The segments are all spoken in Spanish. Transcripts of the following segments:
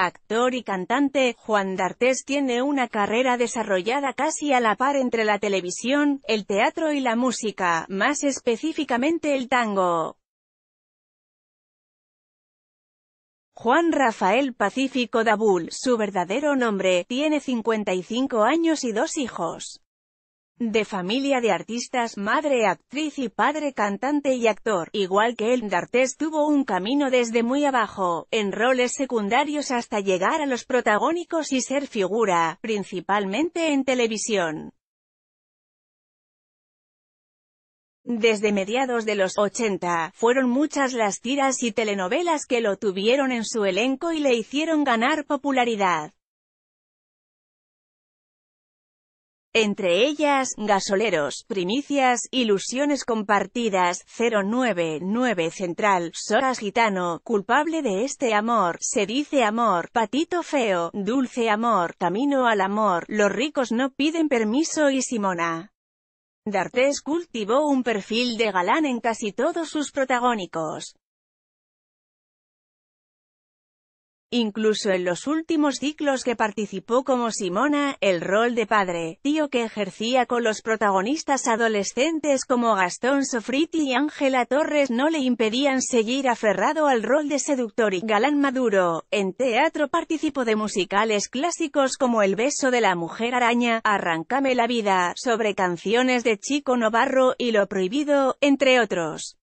Actor y cantante, Juan D'Artes tiene una carrera desarrollada casi a la par entre la televisión, el teatro y la música, más específicamente el tango. Juan Rafael Pacífico Dabul, su verdadero nombre, tiene 55 años y dos hijos. De familia de artistas, madre actriz y padre cantante y actor, igual que él, D'Artes tuvo un camino desde muy abajo, en roles secundarios hasta llegar a los protagónicos y ser figura, principalmente en televisión. Desde mediados de los 80, fueron muchas las tiras y telenovelas que lo tuvieron en su elenco y le hicieron ganar popularidad. Entre ellas, Gasoleros, Primicias, Ilusiones Compartidas, 099 Central, Soras Gitano, Culpable de este amor, Se dice amor, Patito Feo, Dulce Amor, Camino al Amor, Los ricos no piden permiso y Simona. D'Artes cultivó un perfil de galán en casi todos sus protagónicos. Incluso en los últimos ciclos que participó como Simona, el rol de padre, tío que ejercía con los protagonistas adolescentes como Gastón Sofriti y Ángela Torres no le impedían seguir aferrado al rol de seductor y galán maduro. En teatro participó de musicales clásicos como El beso de la mujer araña, Arráncame la vida, sobre canciones de Chico Novarro y Lo prohibido, entre otros.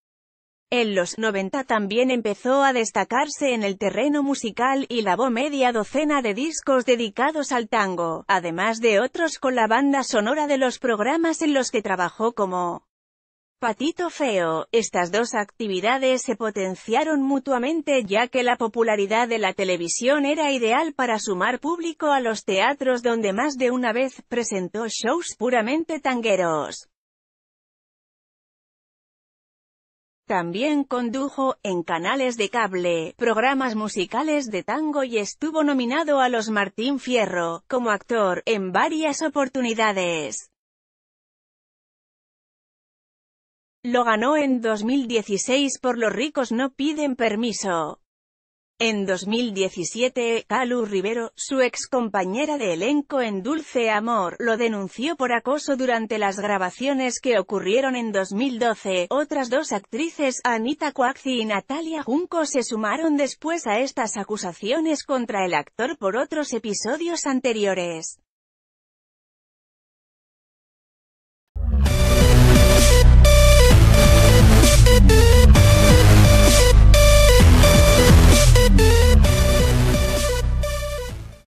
En los 90 también empezó a destacarse en el terreno musical y lavó media docena de discos dedicados al tango, además de otros con la banda sonora de los programas en los que trabajó como Patito Feo. Estas dos actividades se potenciaron mutuamente ya que la popularidad de la televisión era ideal para sumar público a los teatros donde más de una vez presentó shows puramente tangueros. También condujo, en canales de cable, programas musicales de tango y estuvo nominado a los Martín Fierro, como actor, en varias oportunidades. Lo ganó en 2016 por Los ricos no piden permiso. En 2017, Calu Rivero, su ex compañera de elenco en Dulce Amor, lo denunció por acoso durante las grabaciones que ocurrieron en 2012. Otras dos actrices, Anita Coaxi y Natalia Junco, se sumaron después a estas acusaciones contra el actor por otros episodios anteriores.